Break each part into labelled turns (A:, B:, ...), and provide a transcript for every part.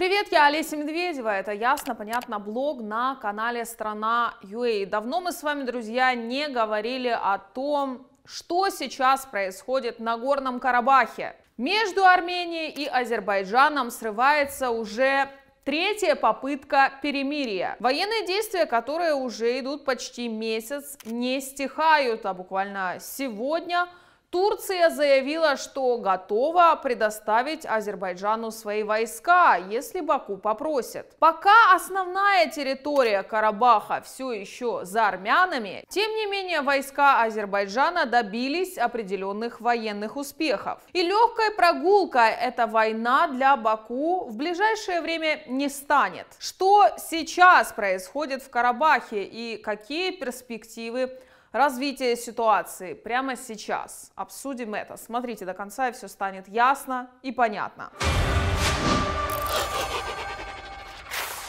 A: Привет, я Олеся Медведева, это «Ясно, понятно» блог на канале «Страна .ua». Давно мы с вами, друзья, не говорили о том, что сейчас происходит на Горном Карабахе. Между Арменией и Азербайджаном срывается уже Третья попытка перемирия. Военные действия, которые уже идут почти месяц, не стихают, а буквально сегодня – Турция заявила, что готова предоставить Азербайджану свои войска, если Баку попросит. Пока основная территория Карабаха все еще за армянами, тем не менее войска Азербайджана добились определенных военных успехов. И легкой прогулкой эта война для Баку в ближайшее время не станет. Что сейчас происходит в Карабахе и какие перспективы развитие ситуации прямо сейчас. Обсудим это. Смотрите до конца, и все станет ясно и понятно.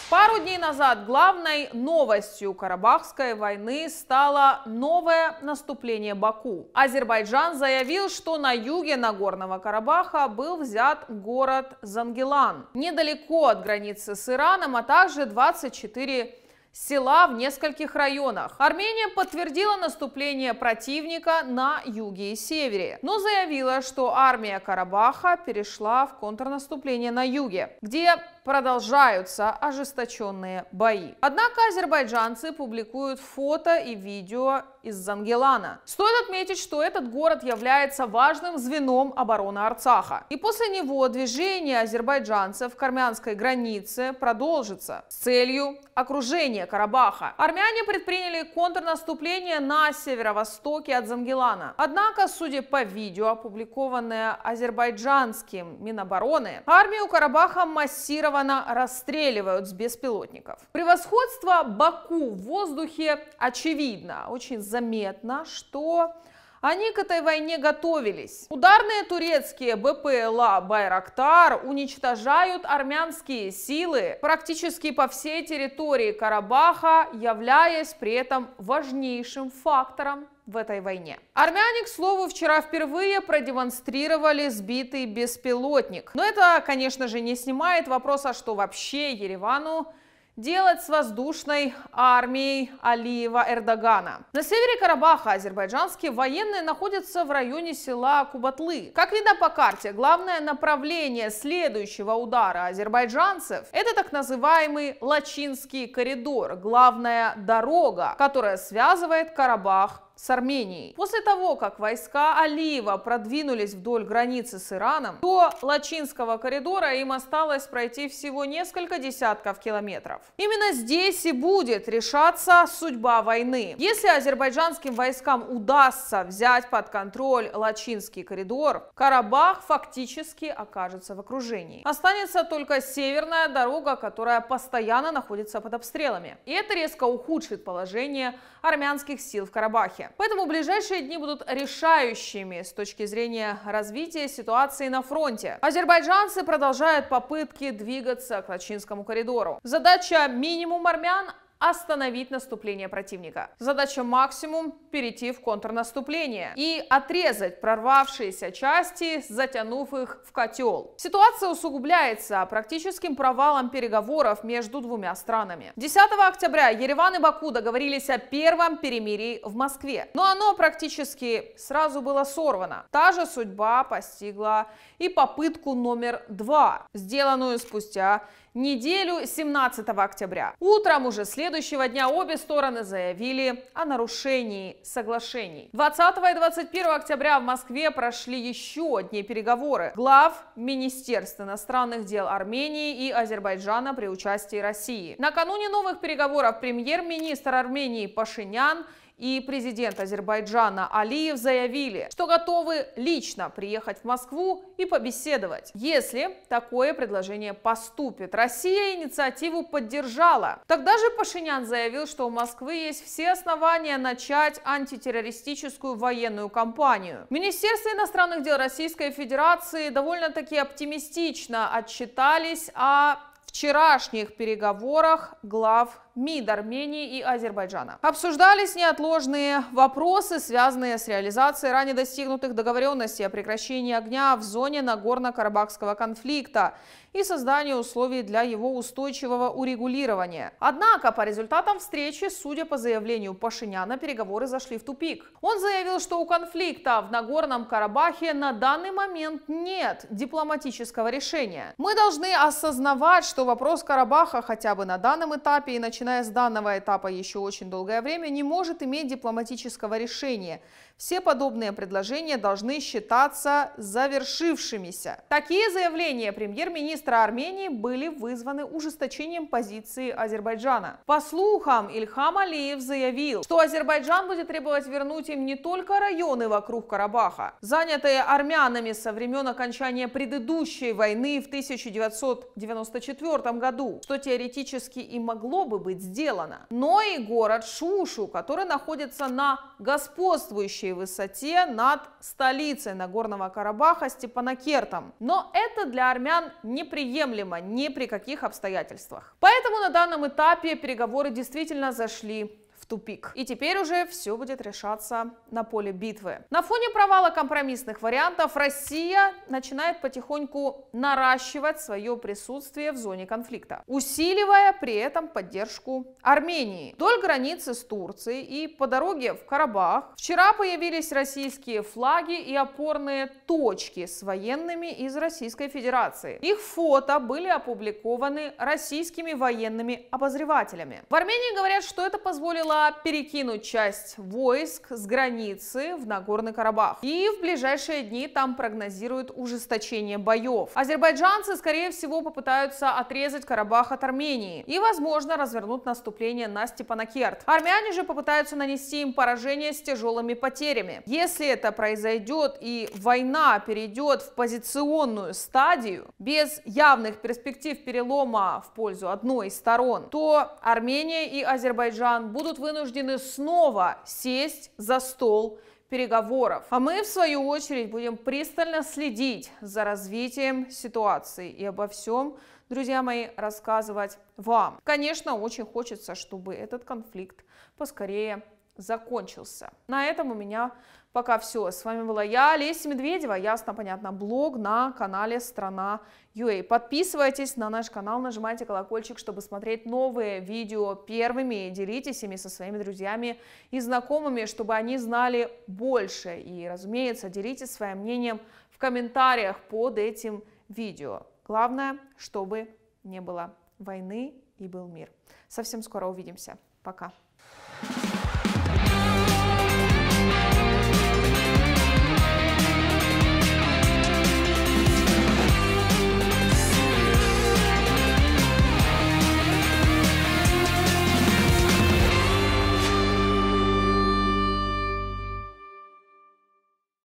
A: Пару дней назад главной новостью Карабахской войны стало новое наступление Баку. Азербайджан заявил, что на юге Нагорного Карабаха был взят город Зангелан, недалеко от границы с Ираном, а также 24 села в нескольких районах. Армения подтвердила наступление противника на юге и севере, но заявила, что армия Карабаха перешла в контрнаступление на юге, где продолжаются ожесточенные бои. Однако азербайджанцы публикуют фото и видео из Зангелана. Стоит отметить, что этот город является важным звеном обороны Арцаха. И после него движение азербайджанцев к армянской границе продолжится с целью окружения Карабаха. Армяне предприняли контрнаступление на северо-востоке от Зангелана. Однако, судя по видео, опубликованное азербайджанским Минобороны, армию Карабаха массировали. Херсона расстреливают с беспилотников. Превосходство Баку в воздухе очевидно, очень заметно, что они к этой войне готовились. Ударные турецкие БПЛА «Байрактар» уничтожают армянские силы практически по всей территории Карабаха, являясь при этом важнейшим фактором в этой войне. Армяне, к слову, вчера впервые продемонстрировали сбитый беспилотник. Но это, конечно же, не снимает вопроса, что вообще Еревану делать с воздушной армией Алиева Эрдогана. На севере Карабаха азербайджанские военные находятся в районе села Кубатлы. Как видно по карте, главное направление следующего удара азербайджанцев – это так называемый Лачинский коридор, главная дорога, которая связывает Карабах с Арменией. После того, как войска Алиева продвинулись вдоль границы с Ираном, до Лачинского коридора им осталось пройти всего несколько десятков километров. Именно здесь и будет решаться судьба войны. Если азербайджанским войскам удастся взять под контроль Лачинский коридор, Карабах фактически окажется в окружении. Останется только северная дорога, которая постоянно находится под обстрелами. И это резко ухудшит положение армянских сил в Карабахе страхе. Поэтому ближайшие дни будут решающими с точки зрения развития ситуации на фронте. Азербайджанцы продолжают попытки двигаться к Лачинскому коридору. Задача минимум армян остановить наступление противника. Задача максимум – перейти в контрнаступление и отрезать прорвавшиеся части, затянув их в котел. Ситуация усугубляется практическим провалом переговоров между двумя странами. 10 октября Ереван и Баку договорились о первом перемирии в Москве, но оно практически сразу было сорвано. Та же судьба постигла и попытку номер два, сделанную спустя неделю 17 октября. Утром уже следующего дня обе стороны заявили о нарушении соглашений. 20 и 21 октября в Москве прошли еще одни переговоры глав Министерств иностранных дел Армении и Азербайджана при участии России. Накануне новых переговоров премьер-министр Армении Пашинян и президент Азербайджана Алиев заявили, что готовы лично приехать в Москву и побеседовать. Если такое предложение поступит, Россия инициативу поддержала. Тогда же Пашинян заявил, что у Москвы есть все основания начать антитеррористическую военную кампанию. Министерство иностранных дел Российской Федерации довольно-таки оптимистично отчитались о вчерашних переговорах глав МИД Армении и Азербайджана. Обсуждались неотложные вопросы, связанные с реализацией ранее достигнутых договоренностей о прекращении огня в зоне Нагорно-Карабахского конфликта и создании условий для его устойчивого урегулирования. Однако по результатам встречи, судя по заявлению Пашиняна, переговоры зашли в тупик. Он заявил, что у конфликта в Нагорном Карабахе на данный момент нет дипломатического решения. Мы должны осознавать, что вопрос Карабаха хотя бы на данном этапе и на начиная с данного этапа еще очень долгое время, не может иметь дипломатического решения. Все подобные предложения должны считаться завершившимися. Такие заявления премьер-министра Армении были вызваны ужесточением позиции Азербайджана. По слухам, Ильхам Алиев заявил, что Азербайджан будет требовать вернуть им не только районы вокруг Карабаха, занятые армянами со времен окончания предыдущей войны в 1994 году, что теоретически и могло бы быть быть сделано. Но и город Шушу, который находится на господствующей высоте над столицей Нагорного Карабаха Степанакертом. Но это для армян неприемлемо ни при каких обстоятельствах. Поэтому на данном этапе переговоры действительно зашли тупик. И теперь уже все будет решаться на поле битвы. На фоне провала компромиссных вариантов Россия начинает потихоньку наращивать свое присутствие в зоне конфликта, усиливая при этом поддержку Армении. Вдоль границы с Турцией и по дороге в Карабах вчера появились российские флаги и опорные точки с военными из Российской Федерации. Их фото были опубликованы российскими военными обозревателями. В Армении говорят, что это позволило перекинуть часть войск с границы в Нагорный Карабах. И в ближайшие дни там прогнозируют ужесточение боев. Азербайджанцы, скорее всего, попытаются отрезать Карабах от Армении и, возможно, развернут наступление на Степанакерт. Армяне же попытаются нанести им поражение с тяжелыми потерями. Если это произойдет и война перейдет в позиционную стадию, без явных перспектив перелома в пользу одной из сторон, то Армения и Азербайджан будут вынуждены вынуждены снова сесть за стол переговоров. А мы, в свою очередь, будем пристально следить за развитием ситуации и обо всем, друзья мои, рассказывать вам. Конечно, очень хочется, чтобы этот конфликт поскорее закончился. На этом у меня Пока все. С вами была я, Олеся Медведева. Ясно, понятно. Блог на канале Страна UA. Подписывайтесь на наш канал, нажимайте колокольчик, чтобы смотреть новые видео первыми. Делитесь ими со своими друзьями и знакомыми, чтобы они знали больше. И, разумеется, делитесь своим мнением в комментариях под этим видео. Главное, чтобы не было войны и был мир. Совсем скоро увидимся. Пока.